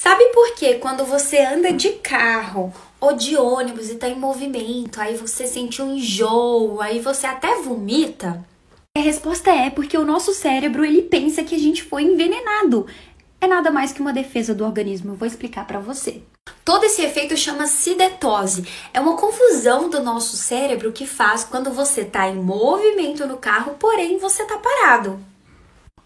Sabe por que quando você anda de carro ou de ônibus e tá em movimento, aí você sente um enjoo, aí você até vomita? A resposta é porque o nosso cérebro ele pensa que a gente foi envenenado. É nada mais que uma defesa do organismo, eu vou explicar para você. Todo esse efeito chama acidetose. É uma confusão do nosso cérebro que faz quando você tá em movimento no carro, porém você tá parado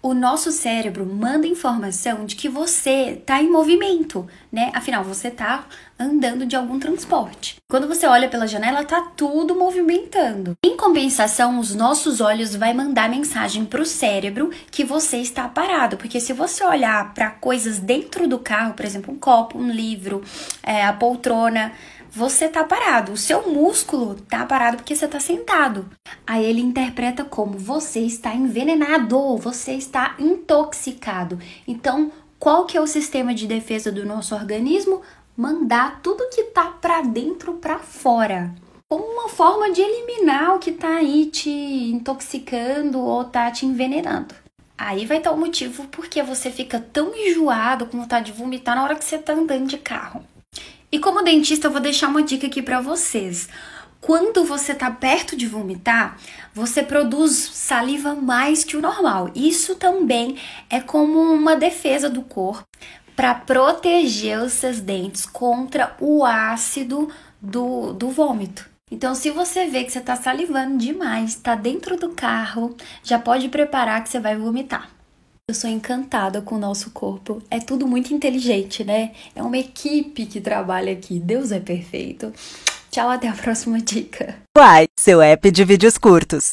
o nosso cérebro manda informação de que você está em movimento, né? Afinal, você está andando de algum transporte. Quando você olha pela janela, tá tudo movimentando. Em compensação, os nossos olhos vai mandar mensagem para o cérebro que você está parado, porque se você olhar para coisas dentro do carro, por exemplo, um copo, um livro, é, a poltrona, você tá parado, o seu músculo tá parado porque você tá sentado. Aí ele interpreta como você está envenenado, você está intoxicado. Então, qual que é o sistema de defesa do nosso organismo? Mandar tudo que tá para dentro para fora. Como uma forma de eliminar o que tá aí te intoxicando ou tá te envenenando. Aí vai estar tá o motivo porque você fica tão enjoado com vontade de vomitar na hora que você tá andando de carro. E como dentista, eu vou deixar uma dica aqui para vocês. Quando você está perto de vomitar, você produz saliva mais que o normal. Isso também é como uma defesa do corpo para proteger os seus dentes contra o ácido do, do vômito. Então, se você vê que você está salivando demais, está dentro do carro, já pode preparar que você vai vomitar. Eu sou encantada com o nosso corpo. É tudo muito inteligente, né? É uma equipe que trabalha aqui. Deus é perfeito. Tchau, até a próxima dica. Uai, seu app de vídeos curtos.